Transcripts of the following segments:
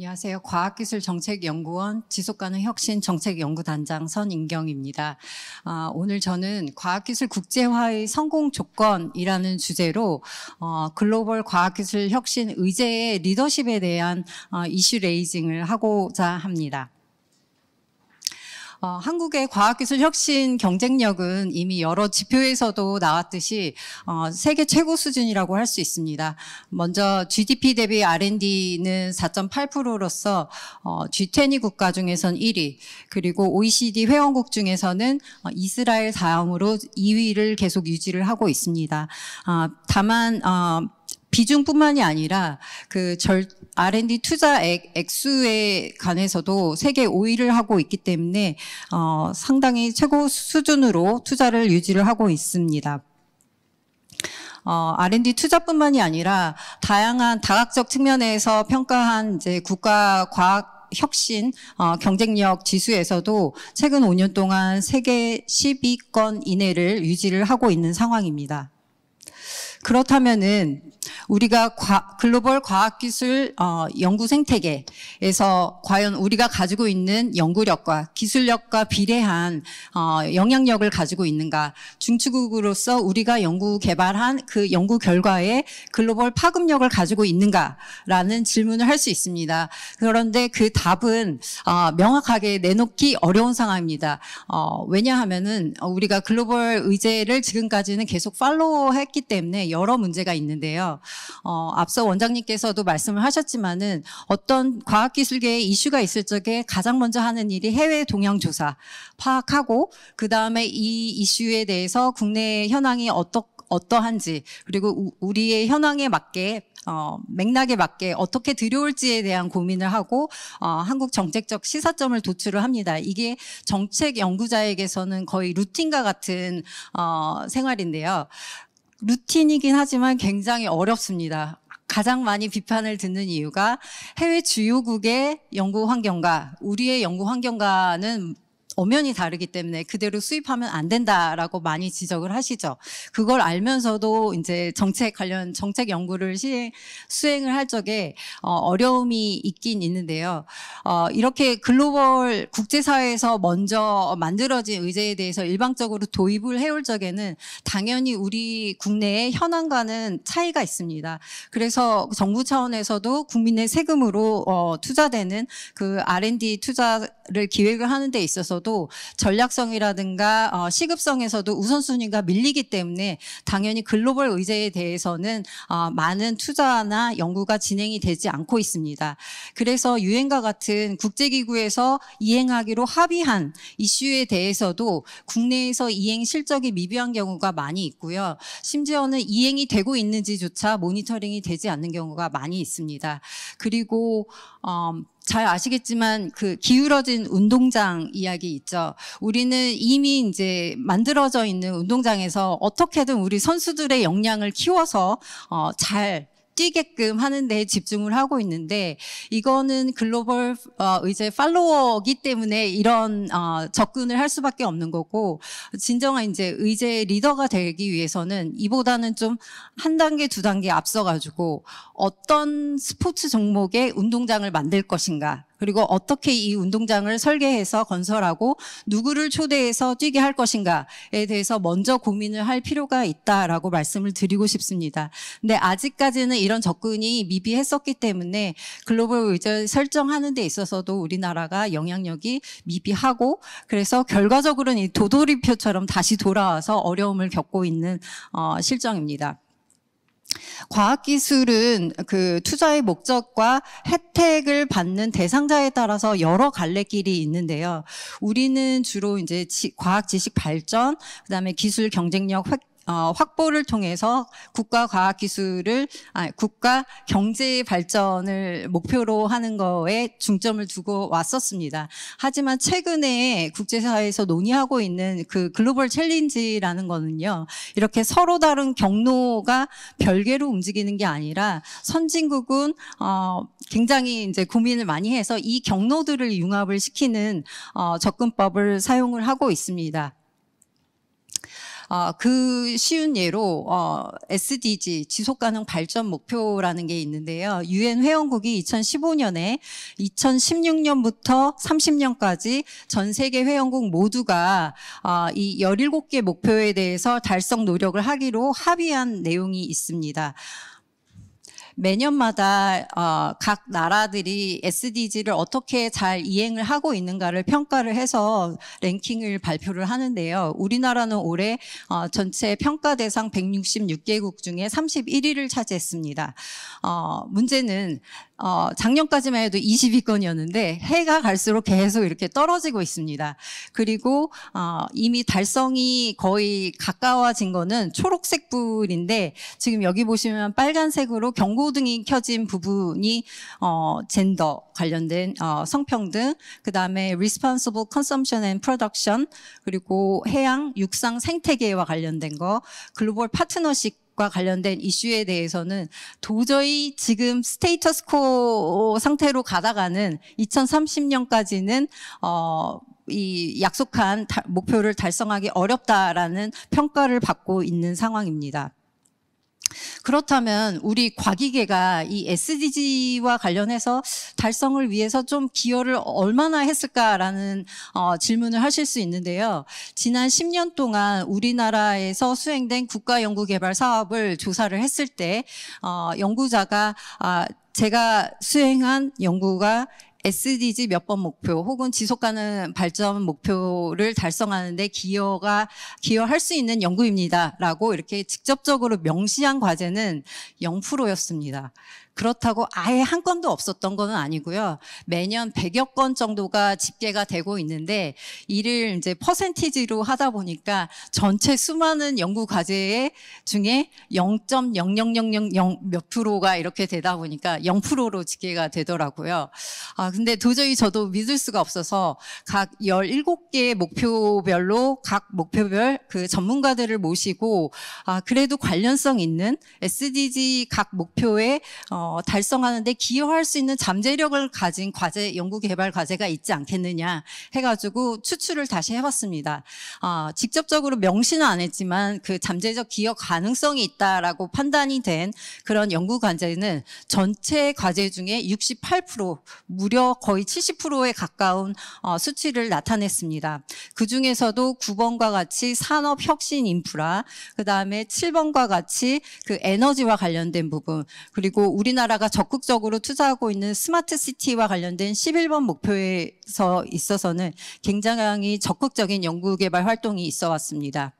안녕하세요. 과학기술정책연구원 지속가능 혁신 정책연구단장 선인경입니다. 아, 오늘 저는 과학기술 국제화의 성공 조건이라는 주제로 어, 글로벌 과학기술 혁신 의제의 리더십에 대한 어, 이슈 레이징을 하고자 합니다. 어, 한국의 과학기술 혁신 경쟁력은 이미 여러 지표에서도 나왔듯이 어, 세계 최고 수준이라고 할 수 있습니다. 먼저 GDP 대비 R&D는 4.8%로서 어, G20 국가 중에선 1위, 그리고 OECD 회원국 중에서는 어, 이스라엘 다음으로 2위를 계속 유지를 하고 있습니다. 어, 다만 어, 비중뿐만이 아니라 그 절, R&D 투자액 액수에 관해서도 세계 5위를 하고 있기 때문에 어, 상당히 최고 수준으로 투자를 유지를 하고 있습니다. 어, R&D 투자뿐만이 아니라 다양한 다각적 측면에서 평가한 이제 국가 과학 혁신 어, 경쟁력 지수에서도 최근 5년 동안 세계 12건 이내를 유지를 하고 있는 상황입니다. 그렇다면은 우리가 과, 글로벌 과학기술 어, 연구 생태계에서 과연 우리가 가지고 있는 연구력과 기술력과 비례한 어, 영향력을 가지고 있는가 중추국으로서 우리가 연구 개발한 그 연구 결과에 글로벌 파급력을 가지고 있는가라는 질문을 할 수 있습니다. 그런데 그 답은 어, 명확하게 내놓기 어려운 상황입니다. 어, 왜냐하면은 우리가 글로벌 의제를 지금까지는 계속 팔로우했기 때문에 여러 문제가 있는데요. 어, 앞서 원장님께서도 말씀을 하셨지만은 어떤 과학기술계의 이슈가 있을 적에 가장 먼저 하는 일이 해외 동향 조사 파악하고 그 다음에 이 이슈에 대해서 국내 현황이 어떠 어떠한지 그리고 우리의 현황에 맞게 어, 맥락에 맞게 어떻게 들여올지에 대한 고민을 하고 어, 한국 정책적 시사점을 도출을 합니다. 이게 정책 연구자에게서는 거의 루틴과 같은 어, 생활인데요. 루틴이긴 하지만 굉장히 어렵습니다. 가장 많이 비판을 듣는 이유가 해외 주요국의 연구 환경과 우리의 연구 환경과는 엄연히 다르기 때문에 그대로 수입하면 안 된다라고 많이 지적을 하시죠. 그걸 알면서도 이제 정책 관련 정책 연구를 시행, 수행을 할 적에 어, 려움이 있긴 있는데요. 어, 이렇게 글로벌 국제사회에서 먼저 만들어진 의제에 대해서 일방적으로 도입을 해올 적에는 당연히 우리 국내의 현황과는 차이가 있습니다. 그래서 정부 차원에서도 국민의 세금으로 어, 투자되는 그 R&D 투자를 기획을 하는 데 있어서도 있어도 전략성이라든가 어, 시급성에서도 우선순위가 밀리기 때문에 당연히 글로벌 의제에 대해서는 어, 많은 투자나 연구가 진행이 되지 않고 있습니다. 그래서 유엔과 같은 국제기구에서 이행하기로 합의한 이슈에 대해서도 국내에서 이행 실적이 미비한 경우가 많이 있고요. 심지어는 이행이 되고 있는지조차 모니터링이 되지 않는 경우가 많이 있습니다. 그리고 어, 잘 아시겠지만 그 기울어진 운동장 이야기 있죠. 우리는 이미 이제 만들어져 있는 운동장에서 어떻게든 우리 선수들의 역량을 키워서 어, 잘 뛰게끔 하는 데 집중을 하고 있는데 이거는 글로벌 어, 이제 팔로워기 이 때문에 이런 어, 접근을 할 수밖에 없는 거고 진정한 이제 의제 리더가 되기 위해서는 이보다는 좀 한 단계 두 단계 앞서가지고 어떤 스포츠 종목의 운동장을 만들 것인가 그리고 어떻게 이 운동장을 설계해서 건설하고 누구를 초대해서 뛰게 할 것인가에 대해서 먼저 고민을 할 필요가 있다라고 말씀을 드리고 싶습니다. 근데 아직까지는 이런 접근이 미비했었기 때문에 글로벌 의전 설정하는 데 있어서도 우리나라가 영향력이 미비하고 그래서 결과적으로는 이 도돌이표처럼 다시 돌아와서 어려움을 겪고 있는 어, 실정입니다. 과학기술은 그 투자의 목적과 혜택을 받는 대상자에 따라서 여러 갈래 길이 있는데요. 우리는 주로 이제 과학 지식 발전, 그 다음에 기술 경쟁력 획 어, 확보를 통해서 국가 과학 기술을 아 국가 경제 발전을 목표로 하는 거에 중점을 두고 왔었습니다. 하지만 최근에 국제사회에서 논의하고 있는 그 글로벌 챌린지라는 거는요. 이렇게 서로 다른 경로가 별개로 움직이는 게 아니라 선진국은 어, 굉장히 이제 고민을 많이 해서 이 경로들을 융합을 시키는 어, 접근법을 사용을 하고 있습니다. 어, 그 쉬운 예로 어, SDG 지속가능 발전 목표라는 게 있는데요. 유엔 회원국이 2015년에 2016년부터 30년까지 전 세계 회원국 모두가 어, 이 17개 목표에 대해서 달성 노력을 하기로 합의한 내용이 있습니다. 매년마다 어, 각 나라들이 SDG를 어떻게 잘 이행을 하고 있는가를 평가를 해서 랭킹을 발표를 하는데요. 우리나라는 올해 어, 전체 평가 대상 166개국 중에 31위를 차지했습니다. 어, 문제는 어, 작년까지만 해도 20위권이었는데 해가 갈수록 계속 이렇게 떨어지고 있습니다. 그리고 어, 이미 달성이 거의 가까워진 거는 초록색 불인데 지금 여기 보시면 빨간색으로 경고등이 켜진 부분이 어, 젠더 관련된 어, 성평등, 그 다음에 responsible consumption and production, 그리고 해양, 육상, 생태계와 관련된 거, 글로벌 파트너십 과 관련된 이슈에 대해서는 도저히 지금 스테이터스코 상태로 가다가는 2030년까지는 어, 이 약속한 목표를 달성하기 어렵다라는 평가를 받고 있는 상황입니다. 그렇다면 우리 과기계가 이 SDG와 관련해서 달성을 위해서 좀 기여를 얼마나 했을까라는 어, 질문을 하실 수 있는데요. 지난 10년 동안 우리나라에서 수행된 국가연구개발 사업을 조사를 했을 때 어, 연구자가 아, 제가 수행한 연구가 SDG 몇 번 목표 혹은 지속가능 발전 목표를 달성하는데 기여가 기여할 수 있는 연구입니다라고 이렇게 직접적으로 명시한 과제는 0%였습니다. 그렇다고 아예 한 건도 없었던 건 아니고요. 매년 100여 건 정도가 집계가 되고 있는데 이를 이제 퍼센티지로 하다 보니까 전체 수많은 연구 과제 중에 0.00000 몇 프로가 이렇게 되다 보니까 0%로 집계가 되더라고요. 아, 근데 도저히 저도 믿을 수가 없어서 각 17개의 목표별로 각 목표별 그 전문가들을 모시고 아, 그래도 관련성 있는 SDG 각 목표에 어, 어, 달성하는데 기여할 수 있는 잠재력을 가진 과제, 연구개발 과제가 있지 않겠느냐 해가지고 추출을 다시 해봤습니다. 어, 직접적으로 명시는 안 했지만 그 잠재적 기여 가능성이 있다라고 판단이 된 그런 연구 과제는 전체 과제 중에 68% 무려 거의 70%에 가까운 어, 수치를 나타냈습니다. 그 중에서도 9번과 같이 산업 혁신 인프라, 그 다음에 7번과 같이 그 에너지와 관련된 부분, 그리고 우리 우리나라가 적극적으로 투자하고 있는 스마트 시티와 관련된 11번 목표에서 있어서는 굉장히 적극적인 연구개발 활동이 있어 왔습니다.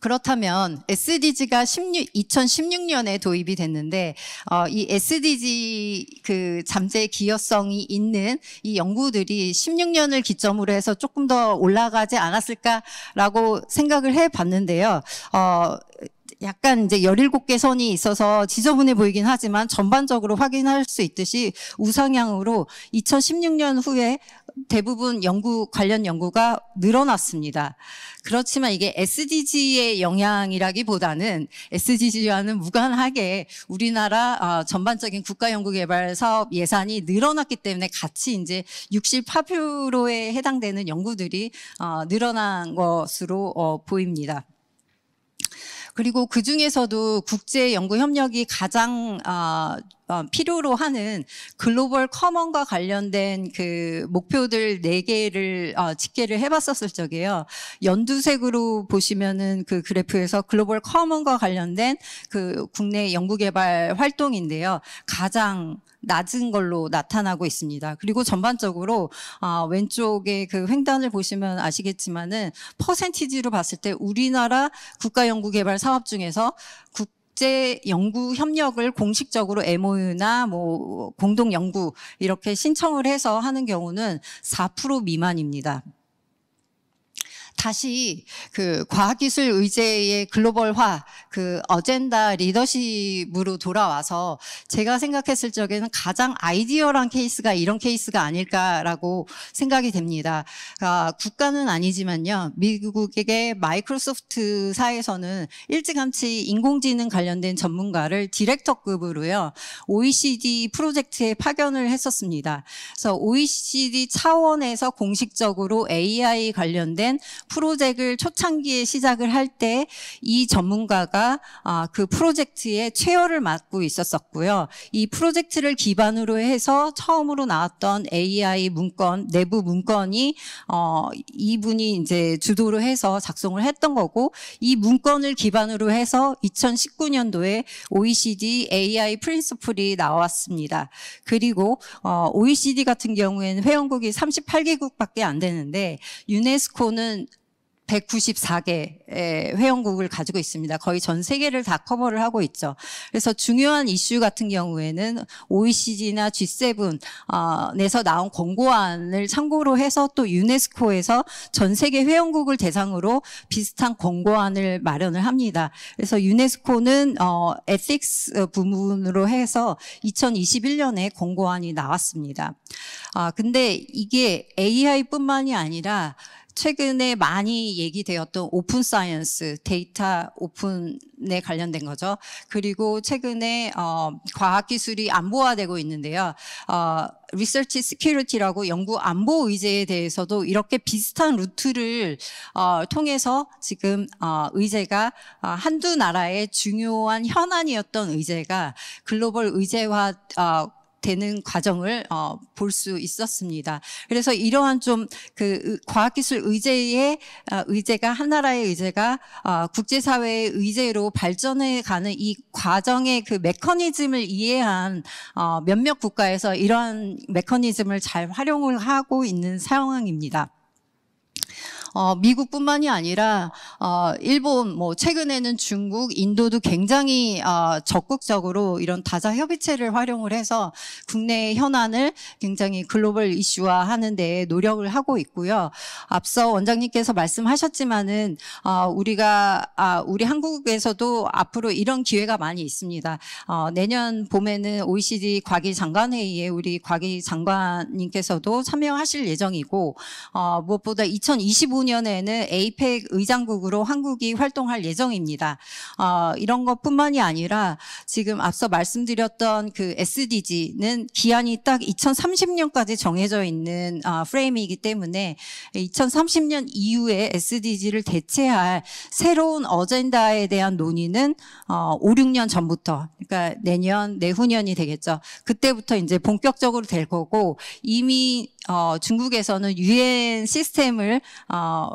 그렇다면 SDG가 16, 2016년에 도입이 됐는데 어, 이 SDG 그 잠재 기여성이 있는 이 연구들이 16년을 기점으로 해서 조금 더 올라가지 않았을까라고 생각을 해봤는데요. 어, 약간 이제 17개 선이 있어서 지저분해 보이긴 하지만 전반적으로 확인할 수 있듯이 우상향으로 2016년 후에 대부분 연구 관련 연구가 늘어났습니다. 그렇지만 이게 SDG의 영향이라기보다는 SDG와는 무관하게 우리나라 어, 전반적인 국가 연구 개발 사업 예산이 늘어났기 때문에 같이 이제 68%에 해당되는 연구들이 어, 늘어난 것으로 어, 보입니다. 그리고 그 중에서도 국제 연구 협력이 가장 어, 어, 필요로 하는 글로벌 커먼과 관련된 그 목표들 4개를 어, 집계를 해봤었을 적에요. 연두색으로 보시면은 그 그래프에서 글로벌 커먼과 관련된 그 국내 연구개발 활동인데요. 가장 낮은 걸로 나타나고 있습니다. 그리고 전반적으로 어, 왼쪽에 그 횡단을 보시면 아시겠지만은 퍼센티지로 봤을 때 우리나라 국가연구개발 사업 중에서 국 국제 연구 협력을 공식적으로 MOU나 뭐 공동 연구 이렇게 신청을 해서 하는 경우는 4% 미만입니다. 다시 그 과학기술 의제의 글로벌화 그 어젠다 리더십으로 돌아와서 제가 생각했을 적에는 가장 아이디어란 케이스가 이런 케이스가 아닐까라고 생각이 됩니다. 아, 국가는 아니지만요. 미국에게 마이크로소프트 사에서는 일찌감치 인공지능 관련된 전문가를 디렉터급으로요. OECD 프로젝트에 파견을 했었습니다. 그래서 OECD 차원에서 공식적으로 AI 관련된 프로젝트를 초창기에 시작을 할 때 이 전문가가 아, 그 프로젝트의 최열을 맡고 있었었고요. 이 프로젝트를 기반으로 해서 처음으로 나왔던 AI 문건 내부 문건이 어, 이분이 이제 주도를 해서 작성을 했던 거고 이 문건을 기반으로 해서 2019년도에 OECD AI 프린스플이 나왔습니다. 그리고 OECD 어, 같은 경우에는 회원국이 38개국밖에 안 되는데 유네스코는 194개의 회원국을 가지고 있습니다. 거의 전 세계를 다 커버를 하고 있죠. 그래서 중요한 이슈 같은 경우에는 OECD나 G7 내서 나온 권고안을 참고로 해서 또 유네스코에서 전 세계 회원국을 대상으로 비슷한 권고안을 마련을 합니다. 그래서 유네스코는 어, 에틱스 부문으로 해서 2021년에 권고안이 나왔습니다. 아 근데 이게 AI뿐만이 아니라 최근에 많이 얘기되었던 오픈 사이언스, 데이터 오픈에 관련된 거죠. 그리고 최근에 어, 과학 기술이 안보화되고 있는데요. 어, 리서치 스큐리티라고 연구 안보 의제에 대해서도 이렇게 비슷한 루트를 어, 통해서 지금 어, 의제가 어, 한두 나라의 중요한 현안이었던 의제가 글로벌 의제화 어, 되는 과정을 어, 볼수 있었습니다. 그래서 이러한 좀 그 과학기술 의제의 어, 의제가 한 나라의 의제가 어, 국제사회의 의제로 발전해 가는 이 과정의 그 메커니즘을 이해한 어, 몇몇 국가에서 이러한 메커니즘을 잘 활용을 하고 있는 상황입니다. 어, 미국뿐만이 아니라 어, 일본, 뭐 최근에는 중국, 인도도 굉장히 어, 적극적으로 이런 다자 협의체를 활용을 해서 국내 현안을 굉장히 글로벌 이슈화하는 데 노력을 하고 있고요. 앞서 원장님께서 말씀하셨지만은 어, 우리가 아, 우리 한국에서도 앞으로 이런 기회가 많이 있습니다. 어, 내년 봄에는 OECD 과기장관회의에 우리 과기장관님께서도 참여하실 예정이고 어, 무엇보다 2025 2025년에는 에이펙 의장국으로 한국이 활동할 예정입니다. 어, 이런 것뿐만이 아니라 지금 앞서 말씀드렸던 그 SDG는 기한이 딱 2030년까지 정해져 있는 어, 프레임이기 때문에 2030년 이후에 SDG를 대체할 새로운 어젠다에 대한 논의는 어, 5, 6년 전부터 그러니까 내년, 내후년이 되겠죠. 그때부터 이제 본격적으로 될 거고 이미 어, 중국에서는 유엔 시스템을 어,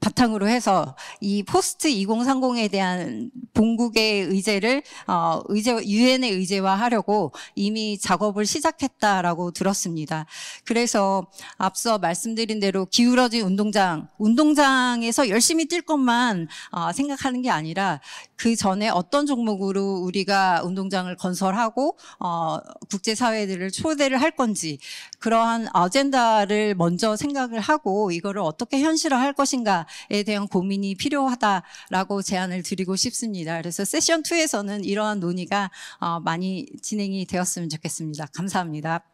바탕으로 해서 이 포스트 2030에 대한 본국의 의제를 어 의제 유엔의 의제화하려고 이미 작업을 시작했다라고 들었습니다. 그래서 앞서 말씀드린 대로 기울어진 운동장, 운동장에서 열심히 뛸 것만 어 생각하는 게 아니라 그 전에 어떤 종목으로 우리가 운동장을 건설하고 어, 국제사회들을 초대를 할 건지 그러한 어젠다를 먼저 생각을 하고 이거를 어떻게 현실화할 것인가에 대한 고민이 필요하다라고 제안을 드리고 싶습니다. 그래서 세션 2에서는 이러한 논의가 어, 많이 진행이 되었으면 좋겠습니다. 감사합니다.